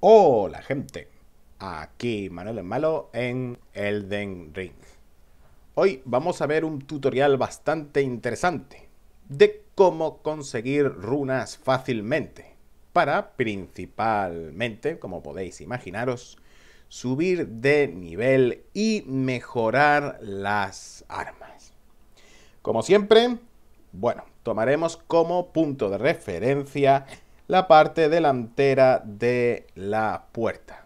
Hola gente, aquí Manuel el Malo en Elden Ring. Hoy vamos a ver un tutorial bastante interesante de cómo conseguir runas fácilmente para principalmente, como podéis imaginaros, subir de nivel y mejorar las armas. Como siempre, bueno, tomaremos como punto de referencia la parte delantera de la puerta.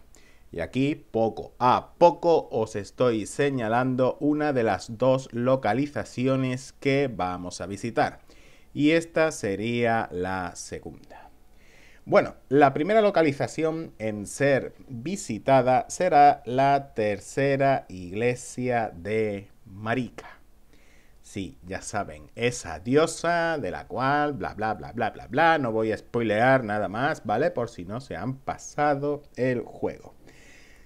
Y aquí poco a poco os estoy señalando una de las dos localizaciones que vamos a visitar. Y esta sería la segunda. Bueno, la primera localización en ser visitada será la tercera iglesia de Marica. Sí, ya saben, esa diosa de la cual bla bla bla bla bla bla, no voy a spoilear nada más, ¿vale? Por si no se han pasado el juego.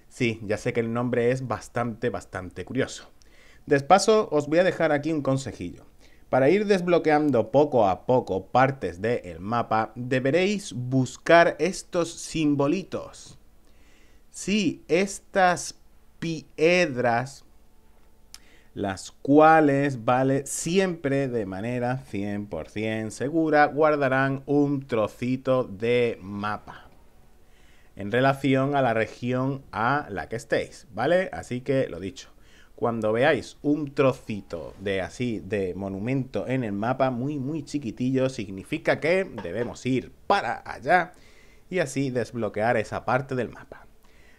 Sí, ya sé que el nombre es bastante, bastante curioso. Despaso, os voy a dejar aquí un consejillo. Para ir desbloqueando poco a poco partes del mapa, deberéis buscar estos simbolitos. Sí, estas piedras las cuales vale siempre de manera 100% segura guardarán un trocito de mapa en relación a la región a la que estéis, ¿vale? Así que lo dicho, cuando veáis un trocito de así de monumento en el mapa muy muy chiquitillo significa que debemos ir para allá y así desbloquear esa parte del mapa.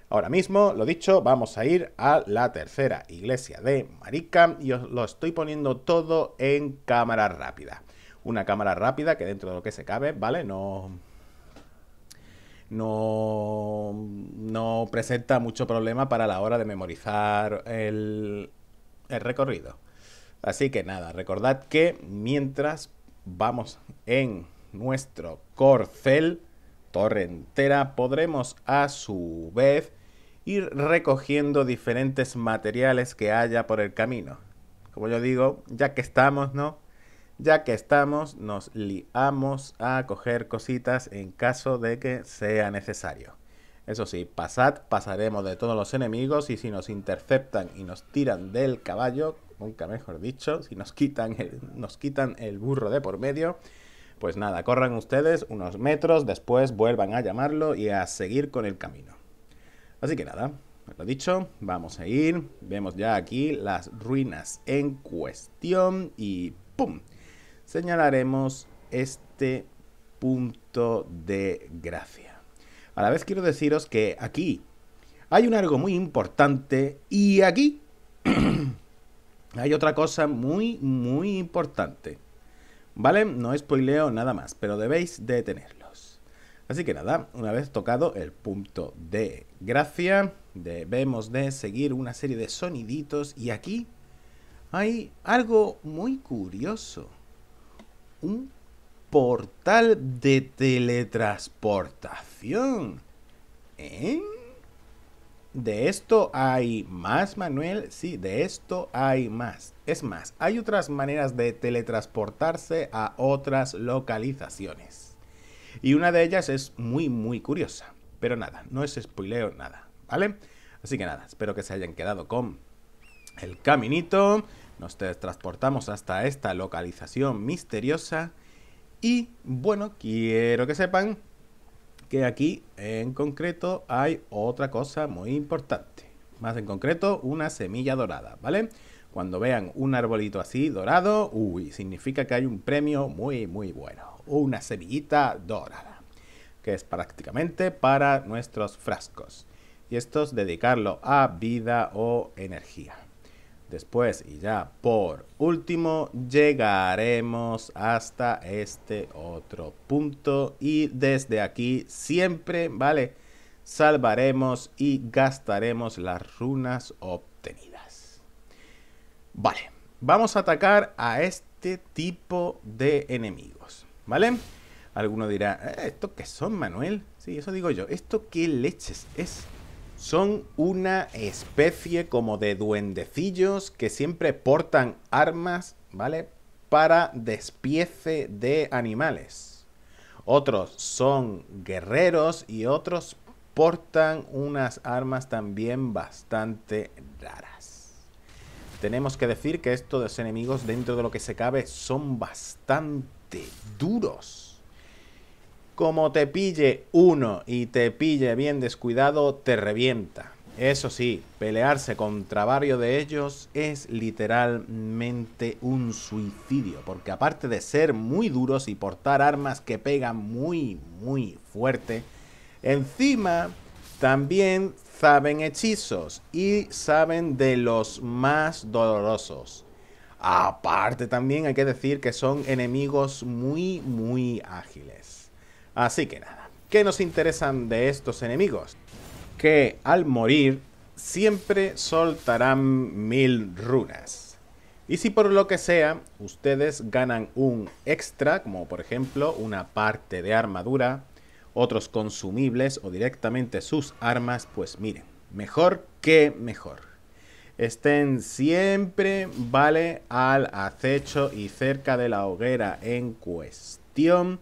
Ahora mismo, lo dicho, vamos a ir a la tercera iglesia de Marica y os lo estoy poniendo todo en cámara rápida. Una cámara rápida que dentro de lo que se cabe, ¿vale? No, no, no presenta mucho problema para la hora de memorizar el, el recorrido. Así que nada, recordad que mientras vamos en nuestro corcel torrentera, podremos a su vez ir recogiendo diferentes materiales que haya por el camino. Como yo digo, ya que estamos, ¿no? Ya que estamos, nos liamos a coger cositas en caso de que sea necesario. Eso sí, pasad, pasaremos de todos los enemigos y si nos interceptan y nos tiran del caballo, nunca mejor dicho, si nos quitan el, nos quitan el burro de por medio, pues nada, corran ustedes unos metros, después vuelvan a llamarlo y a seguir con el camino. Así que nada, lo dicho, vamos a ir. Vemos ya aquí las ruinas en cuestión y ¡pum! Señalaremos este punto de gracia. A la vez quiero deciros que aquí hay un algo muy importante y aquí hay otra cosa muy, muy importante. ¿Vale? No spoileo nada más, pero debéis detenerlos. Así que nada, una vez tocado el punto de gracia, debemos de seguir una serie de soniditos y aquí hay algo muy curioso. Un portal de teletransportación. ¿Eh? De esto hay más, Manuel. Sí, de esto hay más. Es más, hay otras maneras de teletransportarse a otras localizaciones. Y una de ellas es muy, muy curiosa. Pero nada, no es spoileo, nada, ¿vale? Así que nada, espero que se hayan quedado con el caminito. Nos transportamos hasta esta localización misteriosa. Y bueno, quiero que sepan que aquí en concreto hay otra cosa muy importante. Más en concreto, una semilla dorada, ¿vale? Cuando vean un arbolito así dorado, uy, significa que hay un premio muy, muy bueno una semillita dorada, que es prácticamente para nuestros frascos. Y esto es dedicarlo a vida o energía. Después y ya por último llegaremos hasta este otro punto y desde aquí siempre, ¿vale? Salvaremos y gastaremos las runas obtenidas. Vale, vamos a atacar a este tipo de enemigos. ¿Vale? Alguno dirá, eh, ¿esto qué son, Manuel? Sí, eso digo yo. ¿Esto qué leches es? Son una especie como de duendecillos que siempre portan armas, ¿vale? Para despiece de animales. Otros son guerreros y otros portan unas armas también bastante raras. Tenemos que decir que estos enemigos dentro de lo que se cabe son bastante duros. Como te pille uno y te pille bien descuidado, te revienta. Eso sí, pelearse contra varios de ellos es literalmente un suicidio, porque aparte de ser muy duros y portar armas que pegan muy, muy fuerte, encima también saben hechizos y saben de los más dolorosos. Aparte también hay que decir que son enemigos muy, muy ágiles. Así que nada, ¿qué nos interesan de estos enemigos? Que al morir siempre soltarán mil runas. Y si por lo que sea, ustedes ganan un extra, como por ejemplo una parte de armadura, otros consumibles o directamente sus armas, pues miren, mejor que mejor estén siempre, ¿vale? Al acecho y cerca de la hoguera en cuestión.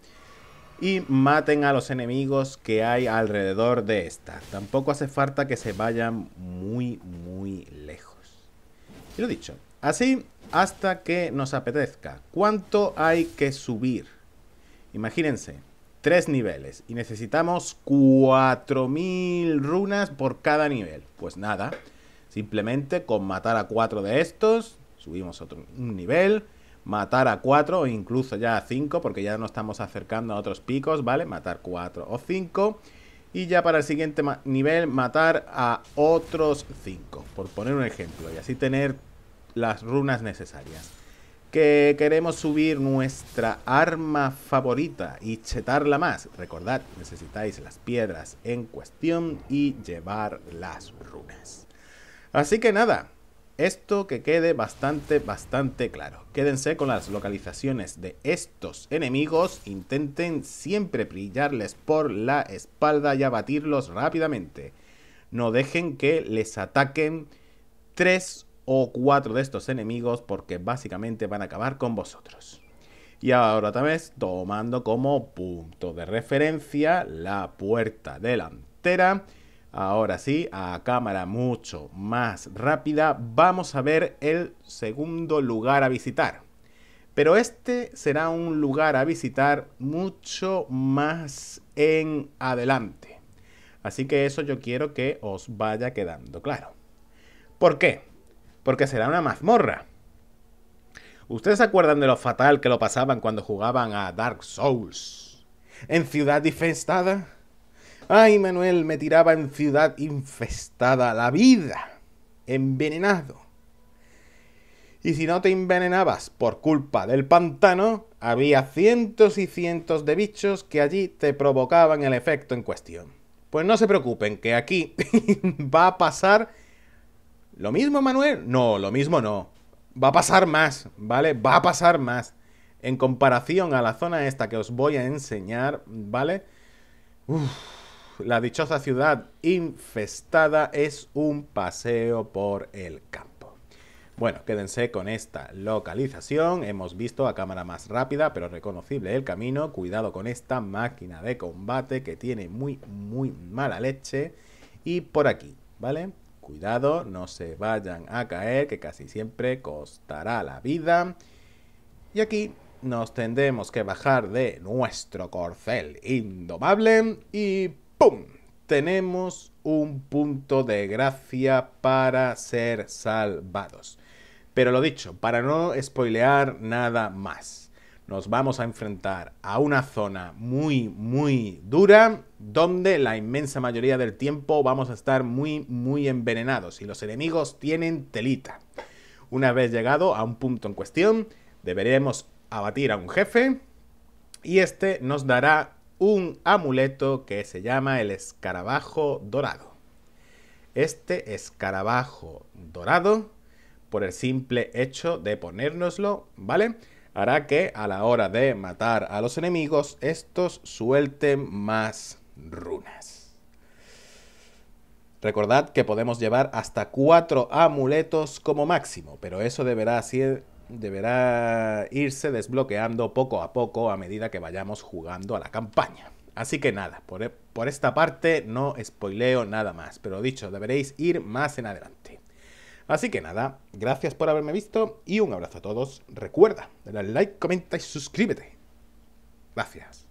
Y maten a los enemigos que hay alrededor de esta. Tampoco hace falta que se vayan muy, muy lejos. Y lo dicho, así hasta que nos apetezca. ¿Cuánto hay que subir? Imagínense, tres niveles y necesitamos 4.000 runas por cada nivel. Pues nada, Simplemente con matar a cuatro de estos, subimos otro un nivel, matar a cuatro o incluso ya a cinco, porque ya nos estamos acercando a otros picos, ¿vale? Matar cuatro o cinco. Y ya para el siguiente nivel, matar a otros cinco, por poner un ejemplo, y así tener las runas necesarias. Que queremos subir nuestra arma favorita y chetarla más. Recordad, necesitáis las piedras en cuestión y llevar las runas. Así que nada, esto que quede bastante, bastante claro. Quédense con las localizaciones de estos enemigos, intenten siempre brillarles por la espalda y abatirlos rápidamente. No dejen que les ataquen tres o cuatro de estos enemigos porque básicamente van a acabar con vosotros. Y ahora también tomando como punto de referencia la puerta delantera Ahora sí, a cámara mucho más rápida, vamos a ver el segundo lugar a visitar. Pero este será un lugar a visitar mucho más en adelante. Así que eso yo quiero que os vaya quedando claro. ¿Por qué? Porque será una mazmorra. ¿Ustedes se acuerdan de lo fatal que lo pasaban cuando jugaban a Dark Souls? En Ciudad Infestada Ay, Manuel, me tiraba en ciudad infestada, la vida, envenenado. Y si no te envenenabas por culpa del pantano, había cientos y cientos de bichos que allí te provocaban el efecto en cuestión. Pues no se preocupen, que aquí va a pasar lo mismo, Manuel. No, lo mismo no. Va a pasar más, ¿vale? Va a pasar más. En comparación a la zona esta que os voy a enseñar, ¿vale? la dichosa ciudad infestada es un paseo por el campo. Bueno, quédense con esta localización. Hemos visto a cámara más rápida, pero reconocible el camino. Cuidado con esta máquina de combate que tiene muy, muy mala leche. Y por aquí, ¿vale? Cuidado, no se vayan a caer, que casi siempre costará la vida. Y aquí nos tendremos que bajar de nuestro corcel indomable y tenemos un punto de gracia para ser salvados. Pero lo dicho, para no spoilear nada más, nos vamos a enfrentar a una zona muy, muy dura, donde la inmensa mayoría del tiempo vamos a estar muy, muy envenenados y los enemigos tienen telita. Una vez llegado a un punto en cuestión, deberemos abatir a un jefe y este nos dará un amuleto que se llama el escarabajo dorado. Este escarabajo dorado, por el simple hecho de ponérnoslo, ¿vale? Hará que a la hora de matar a los enemigos, estos suelten más runas. Recordad que podemos llevar hasta cuatro amuletos como máximo, pero eso deberá ser deberá irse desbloqueando poco a poco a medida que vayamos jugando a la campaña. Así que nada, e, por, esta parte no spoileo nada más, pero dicho, deberéis ir más en adelante. Así que nada, gracias por haberme visto y un abrazo a todos. Recuerda, dale like, comenta y suscríbete. Gracias.